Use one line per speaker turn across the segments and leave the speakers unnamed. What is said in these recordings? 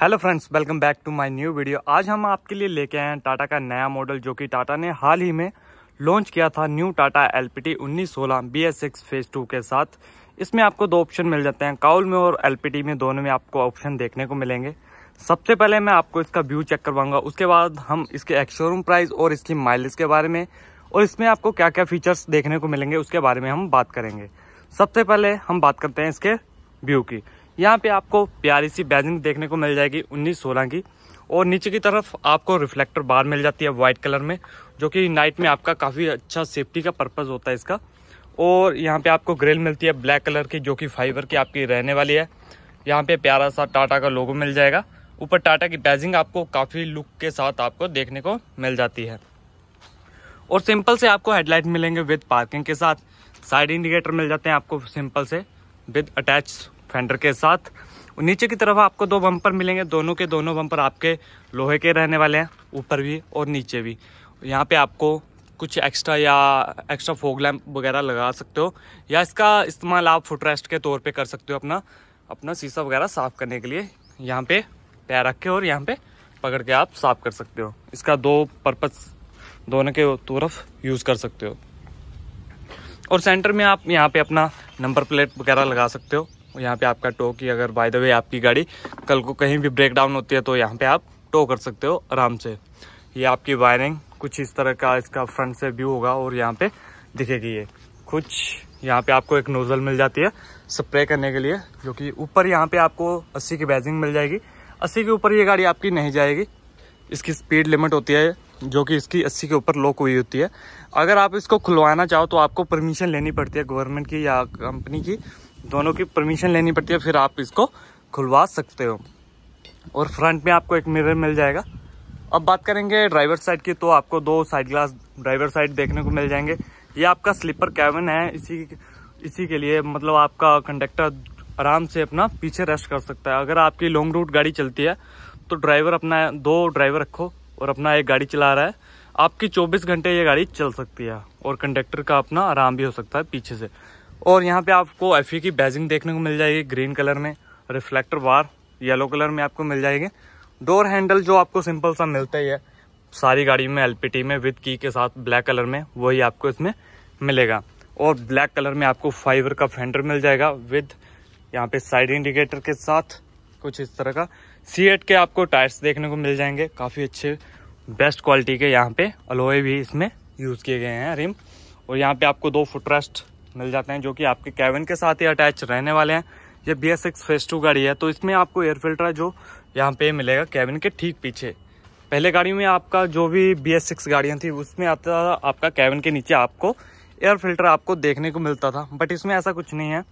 hello friends welcome back to my new video आज हम आपके लिए लेके आए हैं टाटा का नया मॉडल जो कि टाटा ने हाल ही में लॉन्च किया था new Tata L P T उन्नीस सोलह B S six phase two के साथ इसमें आपको दो ऑप्शन मिल जाते हैं काउल में और एल पी टी में दोनों में आपको ऑप्शन देखने को मिलेंगे सबसे पहले मैं आपको इसका व्यू चेक करवाऊंगा उसके बाद हम इसके एक्शोरूम प्राइस और इसकी माइलेज के बारे में और इसमें आपको क्या क्या फीचर्स देखने को मिलेंगे उसके बारे में हम बात करेंगे सबसे पहले हम बात करते हैं इसके व्यू की यहाँ पे आपको प्यारी सी बैजिंग देखने को मिल जाएगी उन्नीस सोलह की और नीचे की तरफ आपको रिफ्लेक्टर बार मिल जाती है वाइट कलर में जो कि नाइट में आपका काफ़ी अच्छा सेफ्टी का पर्पज़ होता है इसका और यहाँ पे आपको ग्रिल मिलती है ब्लैक कलर की जो कि फाइबर की आपकी रहने वाली है यहाँ पे प्यारा सा टाटा का लोगो मिल जाएगा ऊपर टाटा की बैजिंग आपको काफ़ी लुक के साथ आपको देखने को मिल जाती है और सिंपल से आपको हेडलाइट मिलेंगे विद पार्किंग के साथ साइड इंडिकेटर मिल जाते हैं आपको सिंपल से विद अटैच फेंडर के साथ नीचे की तरफ आपको दो बम्पर मिलेंगे दोनों के दोनों बम्पर आपके लोहे के रहने वाले हैं ऊपर भी और नीचे भी यहाँ पे आपको कुछ एक्स्ट्रा या एक्स्ट्रा फोग लैम्प वगैरह लगा सकते हो या इसका इस्तेमाल आप फुटरेस्ट के तौर पे कर सकते हो अपना अपना शीशा वगैरह साफ़ करने के लिए यहाँ पे पैर रख के और यहाँ पे पकड़ के आप साफ़ कर सकते हो इसका दो पर्पज़ दोनों के तरफ यूज़ कर सकते हो और सेंटर में आप यहाँ पे अपना नंबर प्लेट वगैरह लगा सकते हो यहाँ पे आपका टो की अगर बाय द वे आपकी गाड़ी कल को कहीं भी ब्रेक डाउन होती है तो यहाँ पे आप टो कर सकते हो आराम से ये आपकी वायरिंग कुछ इस तरह का इसका फ्रंट से व्यू होगा और यहाँ पे दिखेगी ये कुछ यहाँ पे आपको एक नोज़ल मिल जाती है स्प्रे करने के लिए जो कि ऊपर यहाँ पे आपको अस्सी की बैजिंग मिल जाएगी अस्सी के ऊपर ये गाड़ी आपकी नहीं जाएगी इसकी स्पीड लिमिट होती है जो कि इसकी अस्सी के ऊपर लॉक हुई होती है अगर आप इसको खुलवाना चाहो तो आपको परमिशन लेनी पड़ती है गवर्नमेंट की या कंपनी की दोनों की परमिशन लेनी पड़ती है फिर आप इसको खुलवा सकते हो और फ्रंट में आपको एक मिरर मिल जाएगा अब बात करेंगे ड्राइवर साइड की तो आपको दो साइड ग्लास ड्राइवर साइड देखने को मिल जाएंगे ये आपका स्लीपर कैबिन है इसी इसी के लिए मतलब आपका कंडक्टर आराम से अपना पीछे रेस्ट कर सकता है अगर आपकी लॉन्ग रूट गाड़ी चलती है तो ड्राइवर अपना दो ड्राइवर रखो और अपना एक गाड़ी चला रहा है आपकी 24 घंटे ये गाड़ी चल सकती है और कंडक्टर का अपना आराम भी हो सकता है पीछे से और यहाँ पे आपको एफ e की बैजिंग देखने को मिल जाएगी ग्रीन कलर में रिफ्लेक्टर बार येलो कलर में आपको मिल जाएगी डोर हैंडल जो आपको सिंपल सा मिलता ही है सारी गाड़ी में एल में विद की के साथ ब्लैक कलर में वही आपको इसमें मिलेगा और ब्लैक कलर में आपको फाइबर का फेंडर मिल जाएगा विद यहाँ पे साइड इंडिकेटर के साथ कुछ इस तरह का सी एट के आपको टायर्स देखने को मिल जाएंगे काफ़ी अच्छे बेस्ट क्वालिटी के यहाँ पे अलोए भी इसमें यूज़ किए गए हैं रिम और यहाँ पे आपको दो फुटरेस्ट मिल जाते हैं जो कि आपके कैबिन के साथ ही अटैच रहने वाले हैं ये B S six phase two गाड़ी है तो इसमें आपको एयर फिल्टर जो यहाँ पे मिलेगा कैबिन के ठीक पीछे पहले गाड़ी में आपका जो भी बी एस सिक्स गाड़ियाँ थी उसमें आता था आपका कैबिन के नीचे आपको एयर फिल्टर आपको देखने को मिलता था बट इसमें ऐसा कुछ नहीं है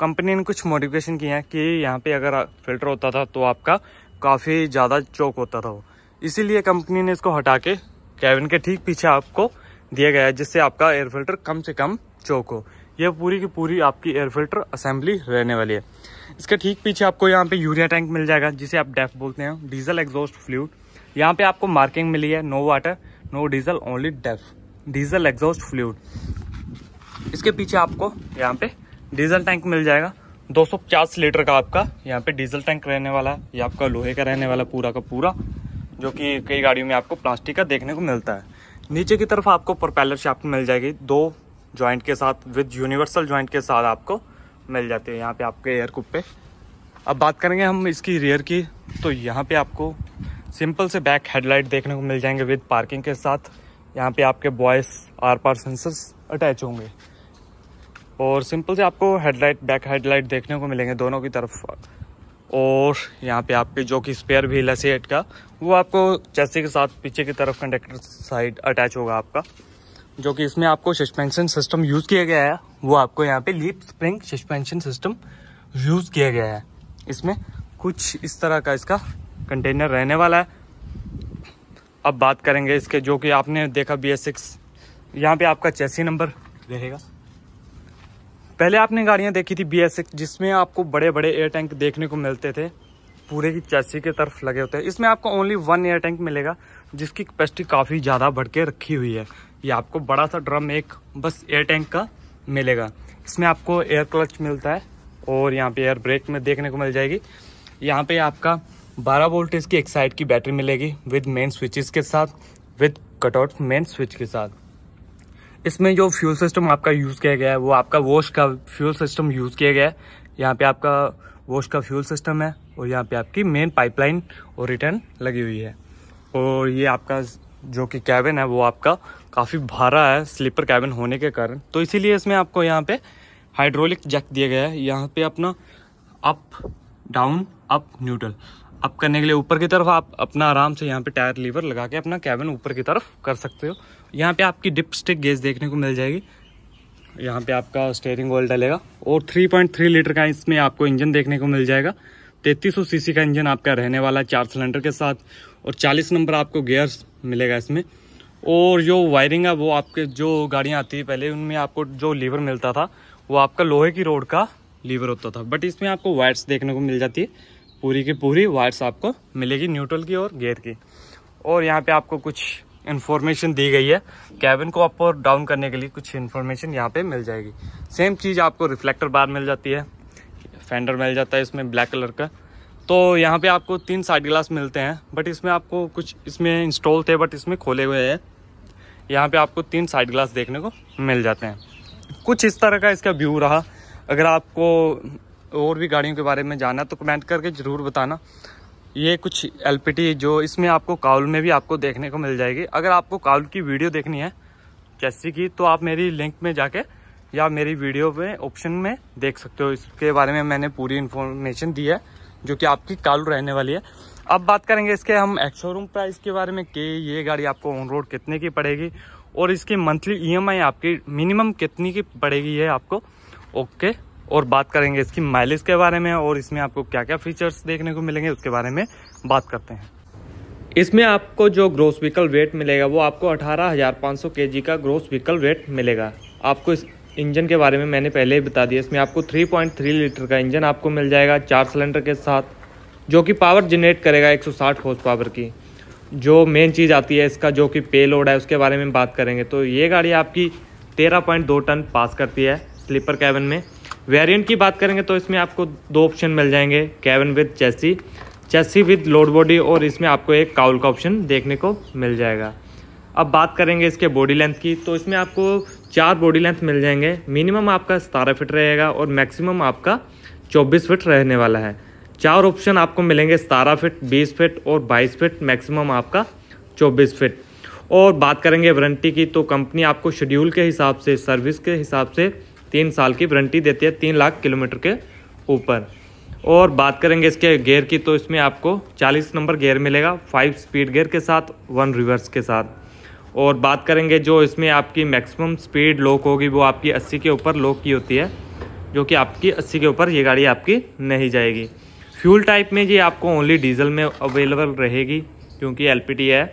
कंपनी ने कुछ मॉडिफिकेशन किए हैं कि यहाँ पे अगर फिल्टर होता था तो आपका काफ़ी ज़्यादा चौक होता था वो इसीलिए कंपनी ने इसको हटा के कैबिन के ठीक पीछे आपको दिया गया है जिससे आपका एयर फिल्टर कम से कम चौक हो यह पूरी की पूरी आपकी एयर फिल्टर असेंबली रहने वाली है इसके ठीक पीछे आपको यहाँ पे यूरिया टैंक मिल जाएगा जिसे आप डेफ बोलते हैं डीजल एग्जॉस्ट फ्लूड यहाँ पे आपको मार्किंग मिली है no water no diesel only DEF diesel exhaust fluid इसके पीछे आपको यहाँ पे डीजल टैंक मिल जाएगा 250 लीटर का आपका यहाँ पे डीजल टैंक रहने वाला है या आपका लोहे का रहने वाला पूरा का पूरा जो कि कई गाड़ियों में आपको प्लास्टिक का देखने को मिलता है नीचे की तरफ आपको प्रोपेलर शाफ्ट मिल जाएगी दो जॉइंट के साथ विद यूनिवर्सल जॉइंट के साथ आपको मिल जाती है यहाँ पे आपके एयर कुप पे अब बात करेंगे हम इसकी रियर की तो यहाँ पे आपको सिंपल से बैक हेडलाइट देखने को मिल जाएंगे विद पार्किंग के साथ यहाँ पे आपके बॉयस आर पार सेंसर्स अटैच होंगे और सिंपल से आपको हेडलाइट बैक हेडलाइट देखने को मिलेंगे दोनों की तरफ और यहाँ पे आपके जो कि स्पेयर व्हील है सेट का वो आपको चेसी के साथ पीछे की तरफ कंडक्टर साइड अटैच होगा आपका जो कि इसमें आपको सस्पेंशन सिस्टम यूज़ किया गया है वो आपको यहाँ पे leaf spring suspension system use किया गया है इसमें कुछ इस तरह का इसका कंटेनर रहने वाला है अब बात करेंगे इसके जो कि आपने देखा बी एस सिक्स यहाँ पर आपका चैसी नंबर रहेगा पहले आपने गाड़ियाँ देखी थी बी एस जिसमें आपको बड़े बड़े एयर टैंक देखने को मिलते थे पूरे की चैसी के तरफ लगे होते हैं इसमें आपको ओनली वन एयर टैंक मिलेगा जिसकी कैपेसिटी काफ़ी ज़्यादा बढ़ के रखी हुई है ये आपको बड़ा सा ड्रम एक बस एयर टैंक का मिलेगा इसमें आपको एयर क्लच मिलता है और यहाँ पे एयर ब्रेक में देखने को मिल जाएगी यहाँ पे आपका 12 वोल्टेज की एक साइड की बैटरी मिलेगी विद मेन स्विचेस के साथ विद कटआउट मेन स्विच के साथ इसमें जो फ्यूल सिस्टम आपका यूज़ किया गया है वो आपका वॉश का फ्यूल सिस्टम यूज़ किया गया है यहाँ पे आपका वॉश का फ्यूल सिस्टम है और यहाँ पे आपकी मेन पाइपलाइन और रिटर्न लगी हुई है और ये आपका जो कि कैबिन है वो आपका काफ़ी भारा है स्लीपर कैबिन होने के कारण तो इसीलिए इसमें आपको यहाँ पे हाइड्रोलिक जैक दिया गया है यहाँ पे अपना up down up neutral up करने के लिए ऊपर की तरफ आप अपना आराम से यहाँ पे टायर लीवर लगा के अपना कैबिन ऊपर की तरफ कर सकते हो यहाँ पे आपकी डिप स्टिक गेज देखने को मिल जाएगी यहाँ पे आपका स्टेयरिंग ऑयल डलेगा और 3.3 लीटर का इसमें आपको इंजन देखने को मिल जाएगा 3300 सीसी का इंजन आपका रहने वाला है चार सिलेंडर के साथ और 40 नंबर आपको गेयर्स मिलेगा इसमें और जो वायरिंग है वो आपके जो गाड़ियाँ आती है पहले उनमें आपको जो लीवर मिलता था वो आपका लोहे की रोड का लीवर होता था बट इसमें आपको वायर्स देखने को मिल जाती है पूरी की पूरी वायर्स आपको मिलेगी न्यूट्रल की और गेयर की और यहाँ पे आपको कुछ इन्फॉर्मेशन दी गई है कैबिन को अप और डाउन करने के लिए कुछ इन्फॉर्मेशन यहाँ पे मिल जाएगी सेम चीज़ आपको रिफ्लेक्टर बार मिल जाती है फेंडर मिल जाता है इसमें ब्लैक कलर का तो यहाँ पे आपको तीन साइड ग्लास मिलते हैं बट इसमें आपको कुछ इसमें इंस्टॉल थे बट इसमें खोले हुए हैं यहाँ पे आपको तीन साइड ग्लास देखने को मिल जाते हैं कुछ इस तरह का इसका व्यू रहा अगर आपको और भी गाड़ियों के बारे में जाना तो कमेंट करके ज़रूर बताना ये कुछ एल जो इसमें आपको काउल में भी आपको देखने को मिल जाएगी अगर आपको काउल की वीडियो देखनी है कैसी की तो आप मेरी लिंक में जाके या मेरी वीडियो में ऑप्शन में देख सकते हो इसके बारे में मैंने पूरी इन्फॉर्मेशन दी है जो कि आपकी कालू रहने वाली है अब बात करेंगे इसके हम शोरूम प्राइस के बारे में कि ये गाड़ी आपको ऑन रोड कितने की पड़ेगी और इसकी मंथली ईएमआई e आपकी मिनिमम कितनी की पड़ेगी ये आपको ओके और बात करेंगे इसकी माइलेज के बारे में और इसमें आपको क्या क्या फीचर्स देखने को मिलेंगे उसके बारे में बात करते हैं इसमें आपको जो ग्रोस व्हीकल वेट मिलेगा वो आपको अठारह हज़ार पाँच सौ के जी का ग्रोस व्हीकल वेट मिलेगा आपको इस इंजन के बारे में मैंने पहले ही बता दिया इसमें आपको 3.3 लीटर का इंजन आपको मिल जाएगा चार सिलेंडर के साथ जो कि पावर जनरेट करेगा 160 हॉर्स पावर की जो मेन चीज़ आती है इसका जो कि पे लोड है उसके बारे में बात करेंगे तो ये गाड़ी आपकी तेरह टन पास करती है स्लीपर कैबन में वेरिएंट की बात करेंगे तो इसमें आपको दो ऑप्शन मिल जाएंगे cabin with chassis chassis with load body और इसमें आपको एक काउल का ऑप्शन देखने को मिल जाएगा अब बात करेंगे इसके बॉडी लेंथ की तो इसमें आपको चार बॉडी लेंथ मिल जाएंगे मिनिमम आपका सतारह फिट रहेगा और मैक्सिमम आपका चौबीस फिट रहने वाला है चार ऑप्शन आपको मिलेंगे सतारह फिट बीस फिट और बाईस फिट मैक्सिमम आपका चौबीस फिट और बात करेंगे वारंटी की तो कंपनी आपको शेड्यूल के हिसाब से सर्विस के हिसाब से तीन साल की वारंटी देती है तीन लाख किलोमीटर के ऊपर और बात करेंगे इसके गेयर की तो इसमें आपको 40 नंबर गेयर मिलेगा फाइव स्पीड गेयर के साथ वन रिवर्स के साथ और बात करेंगे जो इसमें आपकी मैक्सिमम स्पीड लॉक होगी वो आपकी 80 के ऊपर लॉक की होती है जो कि आपकी 80 के ऊपर ये गाड़ी आपकी नहीं जाएगी फ्यूल टाइप में ये आपको ओनली डीजल में अवेलेबल रहेगी क्योंकि एल है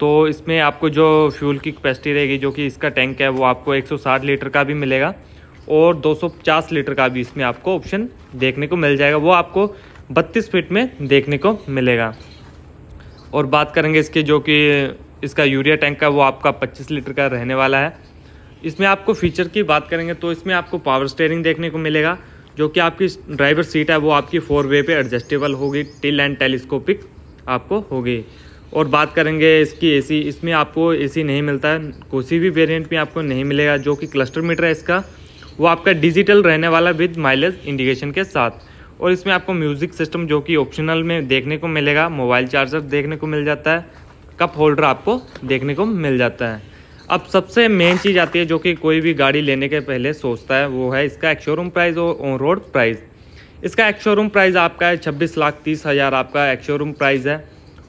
तो इसमें आपको जो फ्यूल की कैपेसिटी रहेगी जो कि इसका टैंक है वो आपको एक लीटर का भी मिलेगा और 250 लीटर का भी इसमें आपको ऑप्शन देखने को मिल जाएगा वो आपको 32 फीट में देखने को मिलेगा और बात करेंगे इसके जो कि इसका यूरिया टैंक का वो आपका 25 लीटर का रहने वाला है इसमें आपको फीचर की बात करेंगे तो इसमें आपको पावर स्टेयरिंग देखने को मिलेगा जो कि आपकी ड्राइवर सीट है वो आपकी फोर वे पर एडजस्टेबल होगी टिल एंड टेलीस्कोपिक आपको होगी और बात करेंगे इसकी एसी इसमें आपको एसी नहीं मिलता है कोई भी वेरिएंट में आपको नहीं मिलेगा जो कि क्लस्टर मीटर है इसका वो आपका डिजिटल रहने वाला विद माइलेज इंडिकेशन के साथ और इसमें आपको म्यूज़िक सिस्टम जो कि ऑप्शनल में देखने को मिलेगा मोबाइल चार्जर देखने को मिल जाता है कप होल्डर आपको देखने को मिल जाता है अब सबसे मेन चीज़ आती है जो कि कोई भी गाड़ी लेने के पहले सोचता है वो है इसका एक शोरूम प्राइस और ऑन रोड प्राइस इसका एक शोरूम प्राइस आपका है छब्बीस लाख तीस हज़ार आपका एक शोरूम प्राइस है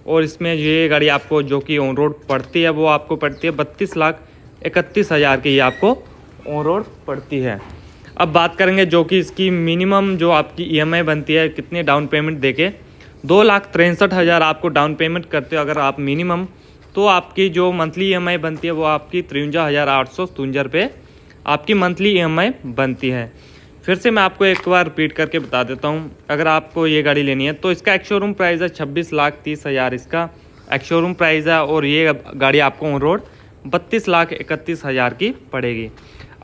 और इसमें ये गाड़ी आपको जो कि ऑन रोड पड़ती है वो आपको पड़ती है बत्तीस लाख इकतीस हज़ार की ये आपको ऑन रोड पड़ती है अब बात करेंगे जो कि इसकी मिनिमम जो आपकी ईएमआई e बनती है कितने डाउन पेमेंट देके दो लाख तिरसठ हज़ार आपको डाउन पेमेंट करते हो अगर आप मिनिमम तो आपकी जो मंथली ईएमआई e बनती है वो आपकी तिरवंजा हज़ार आठ सौ सतुंजा रुपये आपकी मंथली ईएमआई e बनती है फिर से मैं आपको एक बार रिपीट करके बता देता हूँ अगर आपको ये गाड़ी लेनी है तो इसका एक शोरूम प्राइस है छब्बीस लाख तीस हज़ार इसका एक शोरूम प्राइस है और ये गाड़ी आपको ऑन रोड बत्तीस लाख इकतीस हज़ार की पड़ेगी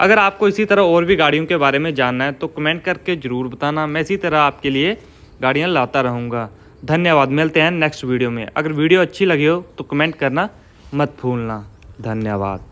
अगर आपको इसी तरह और भी गाड़ियों के बारे में जानना है तो कमेंट करके ज़रूर बताना मैं इसी तरह आपके लिए गाड़ियाँ लाता रहूँगा धन्यवाद मिलते हैं नेक्स्ट वीडियो में अगर वीडियो अच्छी लगी हो तो कमेंट करना मत भूलना धन्यवाद